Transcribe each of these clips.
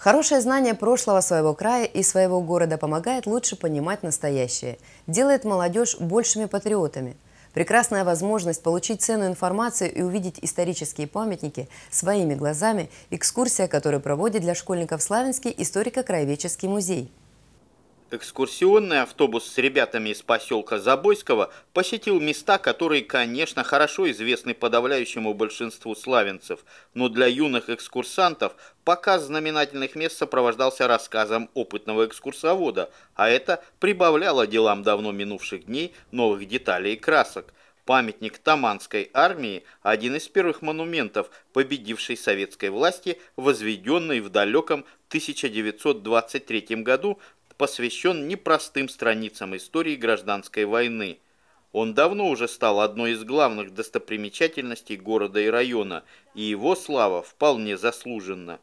Хорошее знание прошлого своего края и своего города помогает лучше понимать настоящее, делает молодежь большими патриотами. Прекрасная возможность получить ценную информацию и увидеть исторические памятники своими глазами – экскурсия, которую проводит для школьников Славянский историко-краеведческий музей. Экскурсионный автобус с ребятами из поселка Забойского посетил места, которые, конечно, хорошо известны подавляющему большинству славянцев, но для юных экскурсантов показ знаменательных мест сопровождался рассказом опытного экскурсовода, а это прибавляло делам давно минувших дней новых деталей и красок. Памятник Таманской армии – один из первых монументов, победившей советской власти, возведенный в далеком 1923 году посвящен непростым страницам истории гражданской войны. Он давно уже стал одной из главных достопримечательностей города и района, и его слава вполне заслуженна.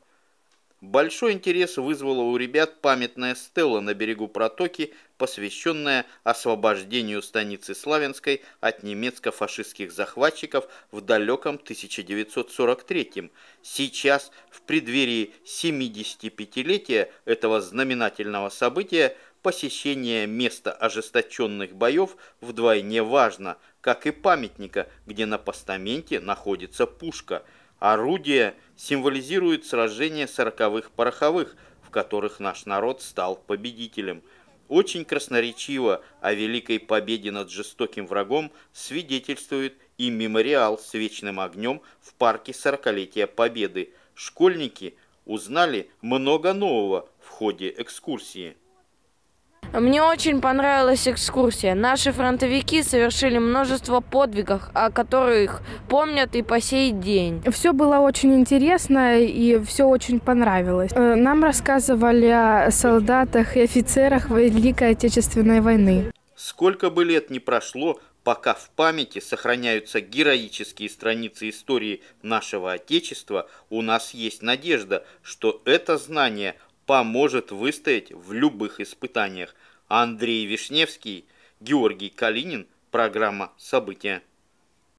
Большой интерес вызвала у ребят памятная стела на берегу протоки, посвященная освобождению станицы Славянской от немецко-фашистских захватчиков в далеком 1943-м. Сейчас, в преддверии 75-летия этого знаменательного события, посещение места ожесточенных боев вдвойне важно, как и памятника, где на постаменте находится пушка – Орудие символизирует сражение сороковых пороховых, в которых наш народ стал победителем. Очень красноречиво о великой победе над жестоким врагом свидетельствует и мемориал с вечным огнем в парке «Сорокалетия Победы». Школьники узнали много нового в ходе экскурсии. Мне очень понравилась экскурсия. Наши фронтовики совершили множество подвигов, о которых помнят и по сей день. Все было очень интересно и все очень понравилось. Э, нам рассказывали о солдатах и офицерах Великой Отечественной войны. Сколько бы лет ни прошло, пока в памяти сохраняются героические страницы истории нашего Отечества, у нас есть надежда, что это знание – поможет выстоять в любых испытаниях. Андрей Вишневский, Георгий Калинин, программа «События».